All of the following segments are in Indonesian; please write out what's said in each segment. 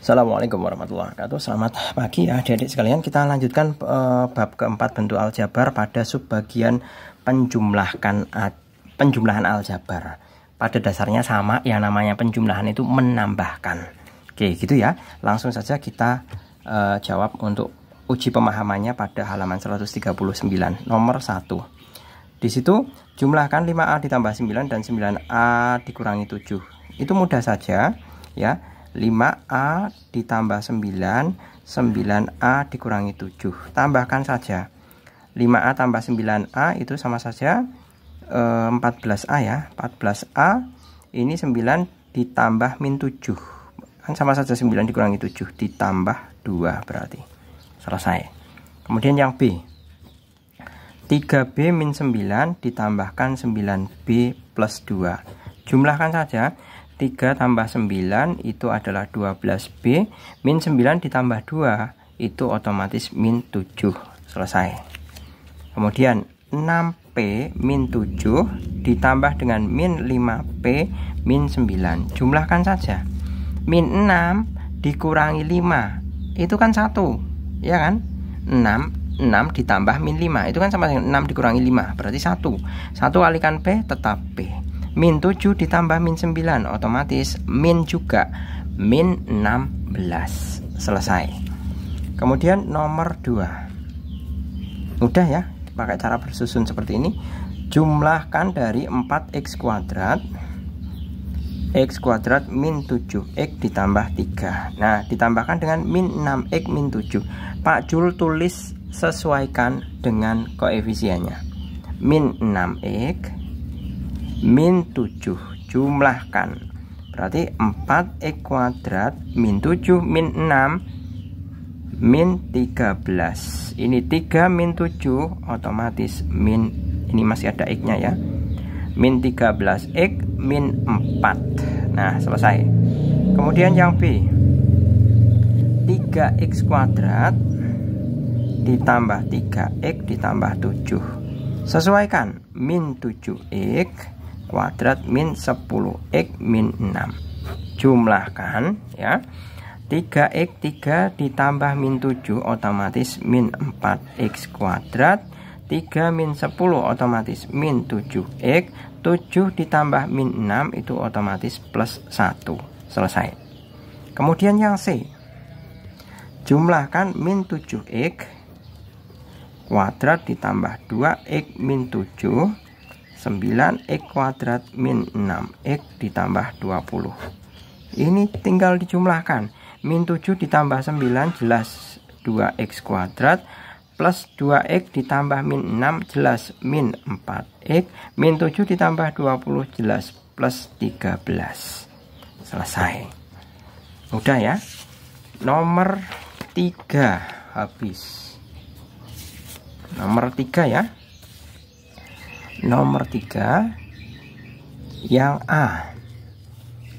Assalamualaikum warahmatullahi wabarakatuh. Selamat pagi ya adik-adik sekalian. Kita lanjutkan e, bab keempat bentuk aljabar pada subbagian penjumlahkan penjumlahan aljabar. Pada dasarnya sama yang namanya penjumlahan itu menambahkan. Oke, gitu ya. Langsung saja kita e, jawab untuk uji pemahamannya pada halaman 139 nomor 1. Di situ jumlahkan 5A ditambah 9 dan 9A dikurangi 7. Itu mudah saja ya 5A ditambah 9 9A dikurangi 7 Tambahkan saja 5A tambah 9A itu sama saja e, eh, 14A ya 14A ini 9 ditambah min 7 Kan sama saja 9 dikurangi 7 Ditambah 2 berarti Selesai Kemudian yang B 3B min 9 ditambahkan 9B plus 2 Jumlahkan saja 3 tambah 9 itu adalah 12B Min 9 ditambah 2 itu otomatis min 7 Selesai Kemudian 6P min 7 ditambah dengan min 5P min 9 Jumlahkan saja Min 6 dikurangi 5 Itu kan 1 Ya kan 6 6 ditambah min 5 Itu kan sama dengan 6 dikurangi 5 Berarti 1 1 kalikan P tetap P Min 7 ditambah min 9 otomatis min juga min 16 selesai kemudian nomor 2 mudah ya pakai cara bersusun seperti ini jumlahkan dari 4x kuadrat X kuadrat min 7X ditambah 3 Nah ditambahkan dengan min 6X min 7 Pak Jul tulis sesuaikan dengan koefisiennya Min 6X min 7 jumlahkan berarti 4x e kuadrat min 7 min 6 min 13 ini 3 min 7 otomatis min ini masih ada x nya ya min 13 x e, min 4 nah selesai kemudian yang B 3x e kuadrat ditambah 3x ditambah 7 sesuaikan min 7x kuadrat min 10x min 6 jumlahkan ya 3x 3 ditambah min 7 otomatis min 4x kuadrat 3 min 10 otomatis min 7x 7 ditambah min 6 itu otomatis plus 1 selesai kemudian yang C jumlahkan min 7x kuadrat ditambah 2x min 7 9x e kuadrat min 6x e ditambah 20 ini tinggal dijumlahkan min 7 ditambah 9 jelas 2x kuadrat plus 2x ditambah min 6 jelas min 4x min 7 ditambah 20 jelas plus 13 selesai udah ya nomor 3 habis nomor 3 ya nomor 3 yang A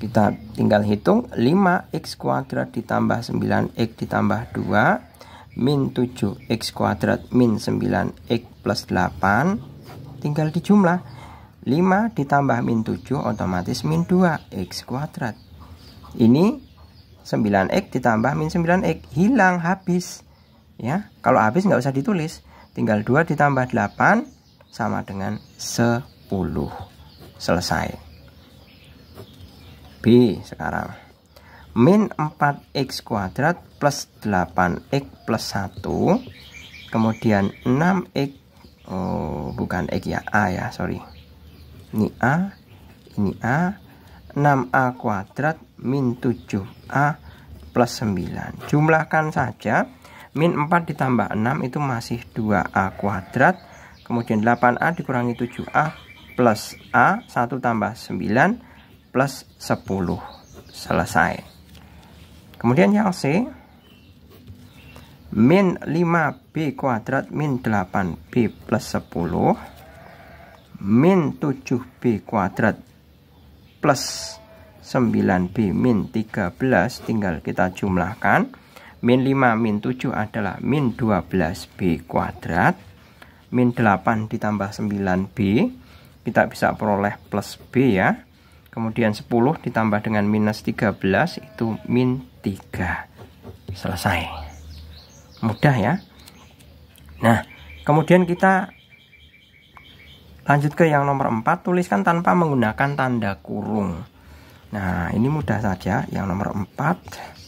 kita tinggal hitung 5x kuadrat ditambah 9x ditambah 2 min 7x kuadrat min 9x plus 8 tinggal dijumlah 5 ditambah min 7 otomatis min 2x kuadrat ini 9x ditambah min 9x hilang habis ya kalau habis nggak usah ditulis tinggal 2 ditambah 8 sama dengan 10 selesai B sekarang min 4x kuadrat plus 8x plus 1 kemudian 6x oh, bukan x ya A ya sorry ini A ini A 6A kuadrat min 7A plus 9 jumlahkan saja min 4 ditambah 6 itu masih 2A kuadrat kemudian 8A dikurangi 7A plus A 1 tambah 9 plus 10 selesai kemudian yang C min 5B kuadrat min 8B plus 10 min 7B kuadrat plus 9B min 13 tinggal kita jumlahkan min 5 min 7 adalah min 12B kuadrat min 8 ditambah 9B kita bisa peroleh plus B ya kemudian 10 ditambah dengan minus 13 itu min 3 selesai mudah ya nah kemudian kita lanjut ke yang nomor 4 tuliskan tanpa menggunakan tanda kurung nah ini mudah saja yang nomor 4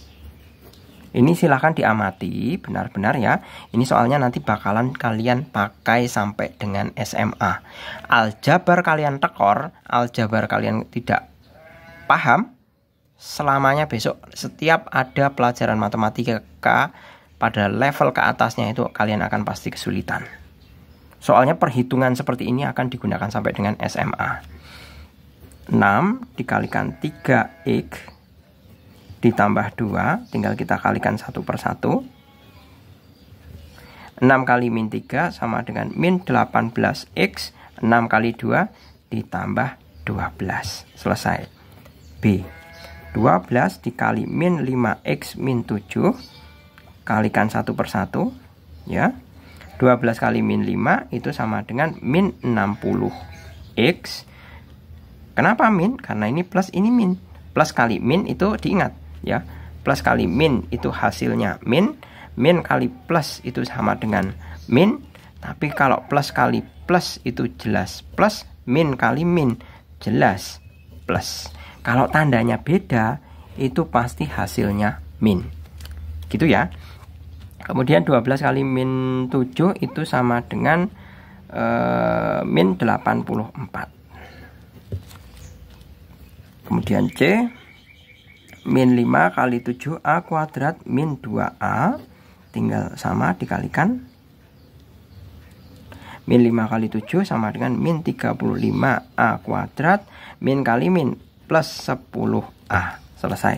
ini silahkan diamati benar-benar ya. Ini soalnya nanti bakalan kalian pakai sampai dengan SMA. Aljabar kalian tekor, aljabar kalian tidak paham, selamanya besok setiap ada pelajaran matematika pada level ke atasnya itu kalian akan pasti kesulitan. Soalnya perhitungan seperti ini akan digunakan sampai dengan SMA. 6 dikalikan 3x ditambah 2 tinggal kita kalikan satu persatu 6 kali min 3 sama dengan min 18x 6 kali 2 ditambah 12 selesai B 12 dikali min 5x min 7 kalikan satu persatu ya 12 kali min 5 itu sama dengan min 60x kenapa min? karena ini plus ini min plus kali min itu diingat ya plus kali min itu hasilnya min min kali plus itu sama dengan min tapi kalau plus kali plus itu jelas plus min kali min jelas plus kalau tandanya beda itu pasti hasilnya min gitu ya kemudian 12 kali min 7 itu sama dengan eh, delapan min 84 kemudian C min 5 kali 7A kuadrat min 2A tinggal sama dikalikan min 5 kali 7 sama dengan min 35A kuadrat min kali min plus 10A selesai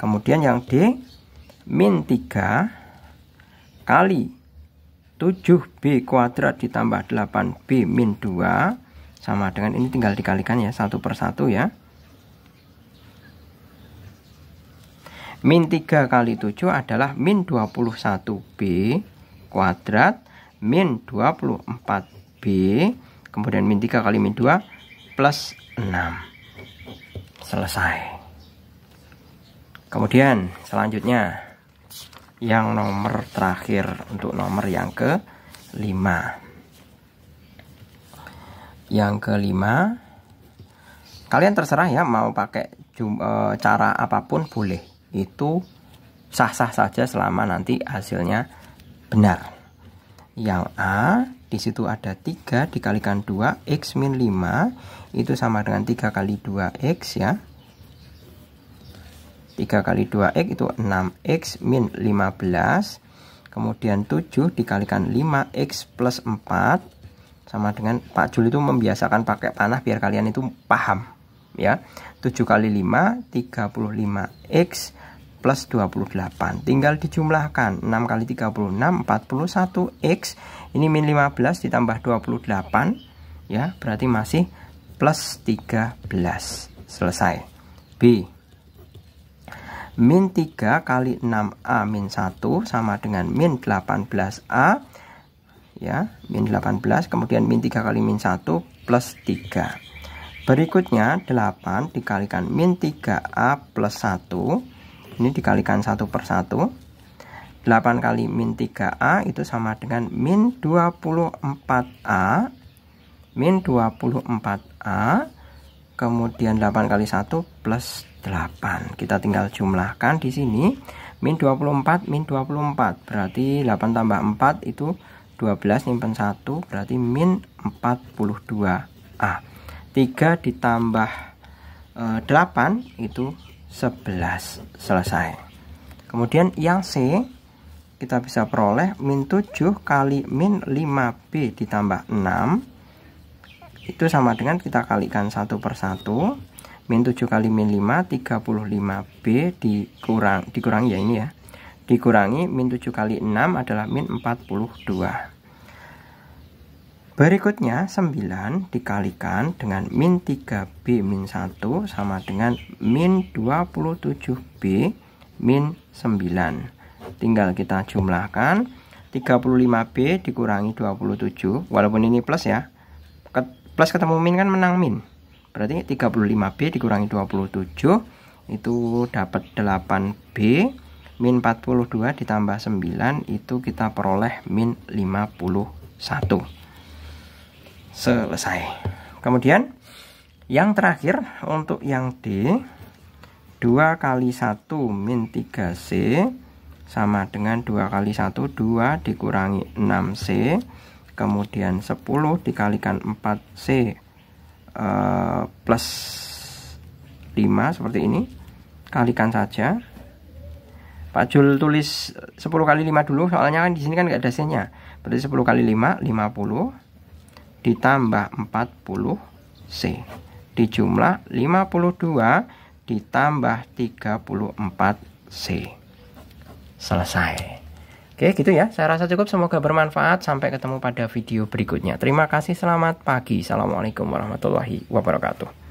kemudian yang D min 3 kali 7B kuadrat ditambah 8B min 2 sama dengan ini tinggal dikalikan ya satu persatu ya Min 3 kali 7 adalah min 21B kuadrat min 24B kemudian min 3 kali min 2 plus 6 selesai kemudian selanjutnya yang nomor terakhir untuk nomor yang ke 5 yang kelima kalian terserah ya mau pakai eh, cara apapun boleh itu sah-sah saja selama nanti hasilnya benar. Yang A, di situ ada 3 dikalikan 2, X min 5, itu sama dengan 3 kali 2X ya. 3 kali 2X itu 6X min 15. Kemudian 7 dikalikan 5X plus 4. Sama dengan Pak Jul itu membiasakan pakai panah biar kalian itu paham. ya 7 kali 5, 35X plus 28 Tinggal dijumlahkan 6 kali 36 41 X Ini min 15 ditambah 28 Ya berarti masih plus 13 Selesai B Min 3 kali 6A min 1 sama dengan min 18A Ya min 18 kemudian min 3 kali min 1 plus 3 Berikutnya 8 dikalikan min 3A plus 1 ini dikalikan satu persatu 8 kali min 3A itu sama dengan min 24A min 24A kemudian 8 kali 1 plus 8 kita tinggal jumlahkan di sini min 24 min 24 berarti 8 tambah 4 itu 12 nyimpen 1 berarti min 42A 3 ditambah 8 eh, itu 11 selesai kemudian yang C kita bisa peroleh min 7 kali min 5B ditambah 6 itu sama dengan kita kalikan satu persatu min 7 kali min 5 35B dikurang dikurangi ya ini ya dikurangi min 7 kali 6 adalah min 42 Berikutnya 9 dikalikan dengan min 3B min 1 sama dengan min 27B min 9. Tinggal kita jumlahkan 35B dikurangi 27 walaupun ini plus ya. Plus ketemu min kan menang min. Berarti 35B dikurangi 27 itu dapat 8B min 42 ditambah 9 itu kita peroleh min 51 selesai kemudian yang terakhir untuk yang D 2 kali 1 min 3C sama dengan 2 kali 1 2 dikurangi 6C kemudian 10 dikalikan 4C eh, plus 5 seperti ini kalikan saja Pak Jul tulis 10 kali 5 dulu soalnya kan di sini kan enggak ada C nya berarti 10 kali 5 50 ditambah 40C dijumlah 52 ditambah 34C selesai Oke gitu ya saya rasa cukup semoga bermanfaat sampai ketemu pada video berikutnya Terima kasih selamat pagi Assalamualaikum warahmatullahi wabarakatuh